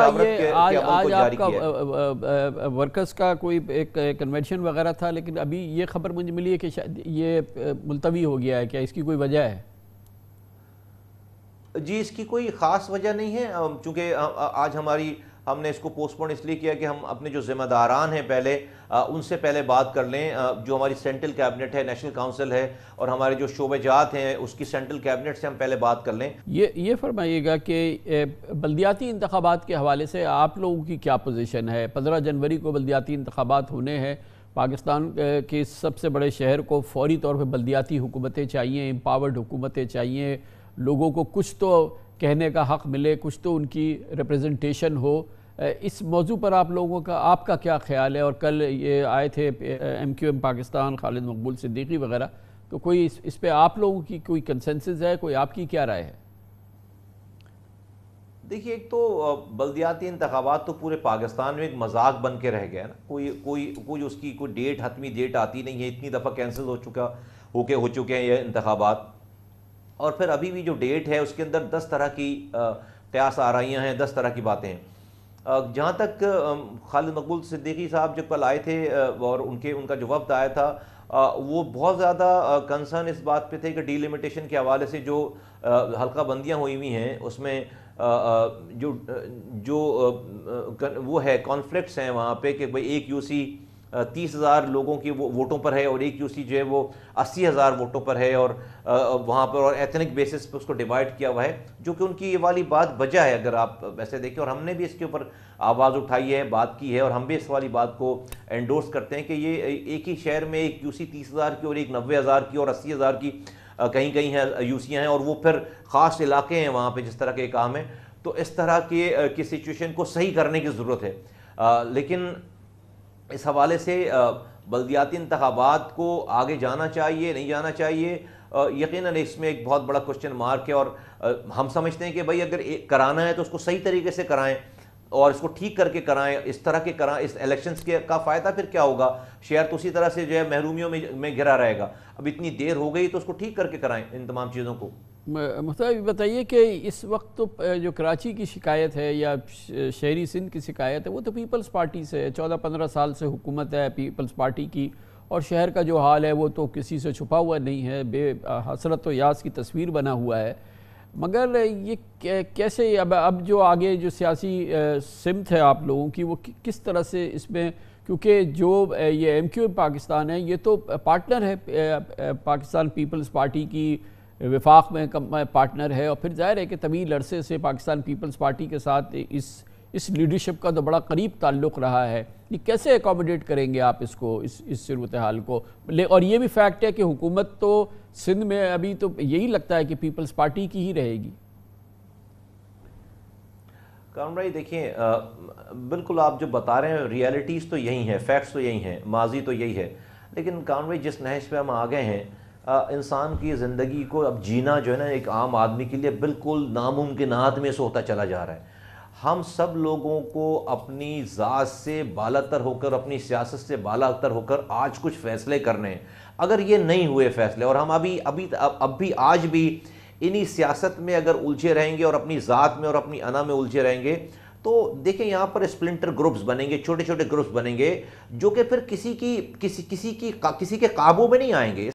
हाँ, ये आज आज आपका वर्कर्स का कोई एक कन्वेंशन वगैरह था लेकिन अभी ये खबर मुझे मिली है कि शायद ये मुलतवी हो गया है क्या इसकी कोई वजह है जी इसकी कोई ख़ास वजह नहीं है चूंकि आज हमारी हमने इसको पोस्टपोन इसलिए किया कि हम अपने जो जिम्मेदारान हैं पहले आ, उनसे पहले बात कर लें आ, जो हमारी सेंट्रल कैबिनेट है नेशनल काउंसिल है और हमारे जो शोबेजात हैं उसकी सेंट्रल कैबिनेट से हम पहले बात कर लें ये ये फरमाइएगा कि बल्दियाती इंतबात के हवाले से आप लोगों की क्या पोजिशन है पंद्रह जनवरी को बल्दियाती इंतबात होने हैं पाकिस्तान के सबसे बड़े शहर को फौरी तौर पर बल्दियाती हुकूमतें चाहिए एम्पावर्ड हुकूमतें चाहिए लोगों को कुछ तो कहने का हक़ मिले कुछ तो उनकी रिप्रेजेंटेशन हो इस मौजू पर आप लोगों का आपका क्या ख्याल है और कल ये आए थे M Q M Pakistan Khalid Maqbool Siddiqui वगैरह तो कोई इस, इस पर आप लोगों की कोई कंसेंसस है कोई आपकी क्या राय है देखिए एक तो बल्दियाती इंतबात तो पूरे पाकिस्तान में एक मजाक बन के रह गया ना कोई कोई कोई उसकी कोई डेट हतमी डेट आती नहीं है इतनी दफ़ा कैंसिल हो चुका होके हो चुके हैं ये इंतबात और फिर अभी भी जो डेट है उसके अंदर दस तरह की कयास रही हैं दस तरह की बातें हैं जहाँ तक खालिद मकबूल सिद्दीकी साहब जब कल आए थे और उनके उनका जो वक्त आया था वो बहुत ज़्यादा कंसर्न इस बात पे थे कि डीलिमिटेशन के हवाले से जो हल्का बंदियाँ हुई हुई हैं उसमें जो जो वो है कॉन्फ्लिक्ट्स हैं वहाँ पे कि भाई एक यूसी तीस हज़ार लोगों की वो वोटों पर है और एक यूसी जो है वो अस्सी हज़ार वोटों पर है और वहाँ पर और एथनिक बेसिस पर उसको डिवाइड किया हुआ है जो कि उनकी ये वाली बात बजा है अगर आप वैसे देखें और हमने भी इसके ऊपर आवाज़ उठाई है बात की है और हम भी इस वाली बात को एंडोर्स करते हैं कि ये एक ही शहर में एक यूसी तीस हज़ार की और एक नब्बे हज़ार की और अस्सी हज़ार की कहीं कहीं है यूसियाँ हैं और वो फिर ख़ास इलाके हैं वहाँ पर जिस तरह के काम है तो इस तरह के की सिचुएशन को सही करने की ज़रूरत है आ, लेकिन इस हवाले से बलदियाती इंतबात को आगे जाना चाहिए नहीं जाना चाहिए यकीन इसमें एक बहुत बड़ा क्वेश्चन मार्क है और हम समझते हैं कि भाई अगर कराना है तो उसको सही तरीके से कराएं और इसको ठीक करके कराएं इस तरह के कराएं इस इलेक्शंस के का फ़ायदा फिर क्या होगा शेयर तो उसी तरह से जो है महरूमियों में में घिरा रहेगा अब इतनी देर हो गई तो उसको ठीक करके कराएं इन तमाम चीज़ों को मतलब बताइए कि इस वक्त तो जो कराची की शिकायत है या शहरी सिंध की शिकायत है वो तो पीपल्स पार्टी से है चौदह पंद्रह साल से हुकूमत है पीपल्स पार्टी की और शहर का जो हाल है वो तो किसी से छुपा हुआ नहीं है बे हसरत तो यास की तस्वीर बना हुआ है मगर ये कैसे अब अब जो आगे जो सियासी सिमत है आप लोगों की वो कि, किस तरह से इसमें क्योंकि जो ये एम क्यू पाकिस्तान है ये तो पार्टनर है पाकिस्तान पीपल्स पार्टी की विफाक में पार्टनर है और फिर जाहिर है कि तवील अरसे से पाकिस्तान पीपल्स पार्टी के साथ इस इस लीडरशिप का तो बड़ा करीब ताल्लुक़ रहा है कि कैसे एकोमोडेट करेंगे आप इसको इस इस सूरत हाल को ले और ये भी फैक्ट है कि हुकूमत तो सिंध में अभी तो यही लगता है कि पीपल्स पार्टी की ही रहेगी कानून भाई देखिए बिल्कुल आप जो बता रहे हैं रियलिटीज़ तो यही हैं फैक्ट्स तो यही हैं माजी तो यही है लेकिन कानून भाई जिस नहज पे हम आ गए हैं इंसान की ज़िंदगी को अब जीना जो है ना एक आम आदमी के लिए बिल्कुल नामुमकिन में से होता चला जा रहा है हम सब लोगों को अपनी ज़ात से बालातर होकर अपनी सियासत से बालातर होकर आज कुछ फ़ैसले करने हैं अगर ये नहीं हुए फ़ैसले और हम अभी अभी अब भी आज भी इन्हीं सियासत में अगर उलझे रहेंगे और अपनी ज़ात में और अपनी अना में उलझे रहेंगे तो देखें यहाँ पर स्प्लिंटर ग्रुप्स बनेंगे छोटे छोटे ग्रुप्स बनेंगे जो कि फिर किसी की किसी किसी की किसी के काबू में नहीं आएंगे